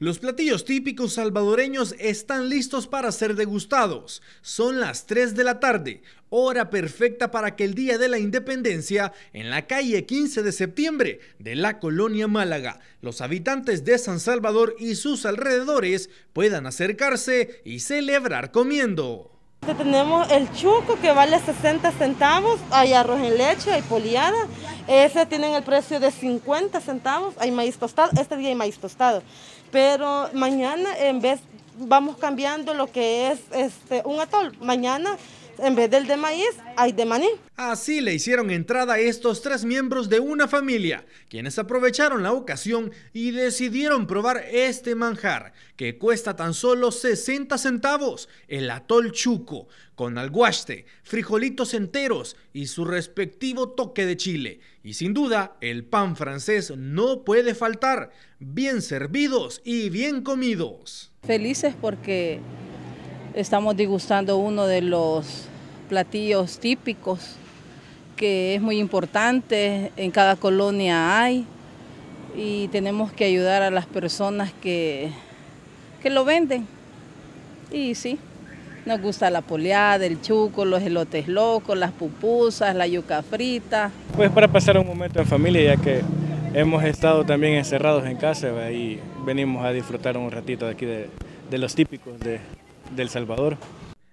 Los platillos típicos salvadoreños están listos para ser degustados. Son las 3 de la tarde, hora perfecta para que el Día de la Independencia, en la calle 15 de septiembre de la colonia Málaga, los habitantes de San Salvador y sus alrededores puedan acercarse y celebrar comiendo. Tenemos el chuco que vale 60 centavos, hay arroz en leche, hay poliada, ese tiene el precio de 50 centavos, hay maíz tostado, este día hay maíz tostado, pero mañana en vez vamos cambiando lo que es este, un atol, mañana en vez del de maíz, hay de maní. Así le hicieron entrada a estos tres miembros de una familia, quienes aprovecharon la ocasión y decidieron probar este manjar, que cuesta tan solo 60 centavos, el atol chuco, con alguaste, frijolitos enteros y su respectivo toque de chile. Y sin duda, el pan francés no puede faltar, bien servidos y bien comidos. Felices porque Estamos degustando uno de los platillos típicos que es muy importante, en cada colonia hay y tenemos que ayudar a las personas que, lo venden. Y sí, nos gusta la poleada, el chuco, los elotes locos, las pupusas, la yuca frita. Pues para pasar un momento en familia, ya que hemos estado también encerrados en casa y venimos a disfrutar un ratito de aquí de, de los típicos de, del Salvador.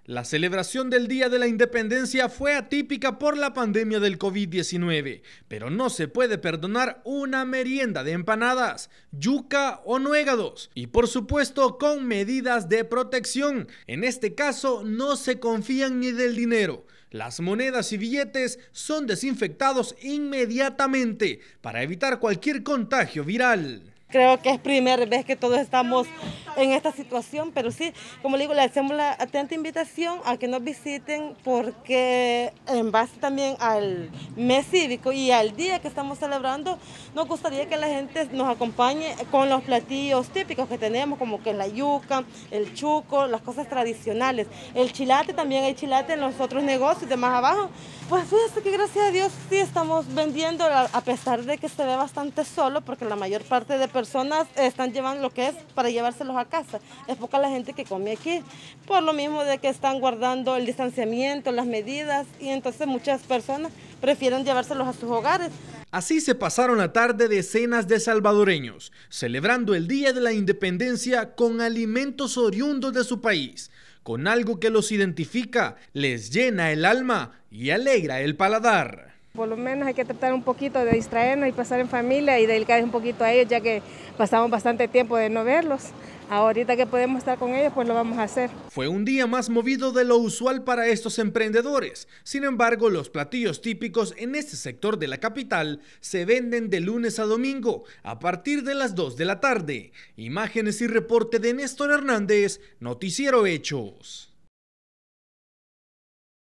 La celebración del Día de la Independencia fue atípica por la pandemia del COVID-19, pero no se puede perdonar una merienda de empanadas, yuca o nuegados, y por supuesto con medidas de protección. En este caso no se confían ni del dinero. Las monedas y billetes son desinfectados inmediatamente para evitar cualquier contagio viral creo que es primera vez que todos estamos en esta situación, pero sí, como le digo, le hacemos la atenta invitación a que nos visiten porque en base también al mes cívico y al día que estamos celebrando, nos gustaría que la gente nos acompañe con los platillos típicos que tenemos, como que la yuca, el chuco, las cosas tradicionales, el chilate, también hay chilate en los otros negocios de más abajo. Pues fíjate que gracias a Dios sí estamos vendiendo, a pesar de que se ve bastante solo, porque la mayor parte de personas personas están llevando lo que es para llevárselos a casa. Es poca la gente que come aquí. Por lo mismo de que están guardando el distanciamiento, las medidas, y entonces muchas personas prefieren llevárselos a sus hogares. Así se pasaron la tarde decenas de salvadoreños, celebrando el Día de la Independencia con alimentos oriundos de su país, con algo que los identifica, les llena el alma y alegra el paladar. Por lo menos hay que tratar un poquito de distraernos y pasar en familia y dedicar un poquito a ellos, ya que pasamos bastante tiempo de no verlos. Ahorita que podemos estar con ellos, pues lo vamos a hacer. Fue un día más movido de lo usual para estos emprendedores. Sin embargo, los platillos típicos en este sector de la capital se venden de lunes a domingo a partir de las 2 de la tarde. Imágenes y reporte de Néstor Hernández, Noticiero Hechos.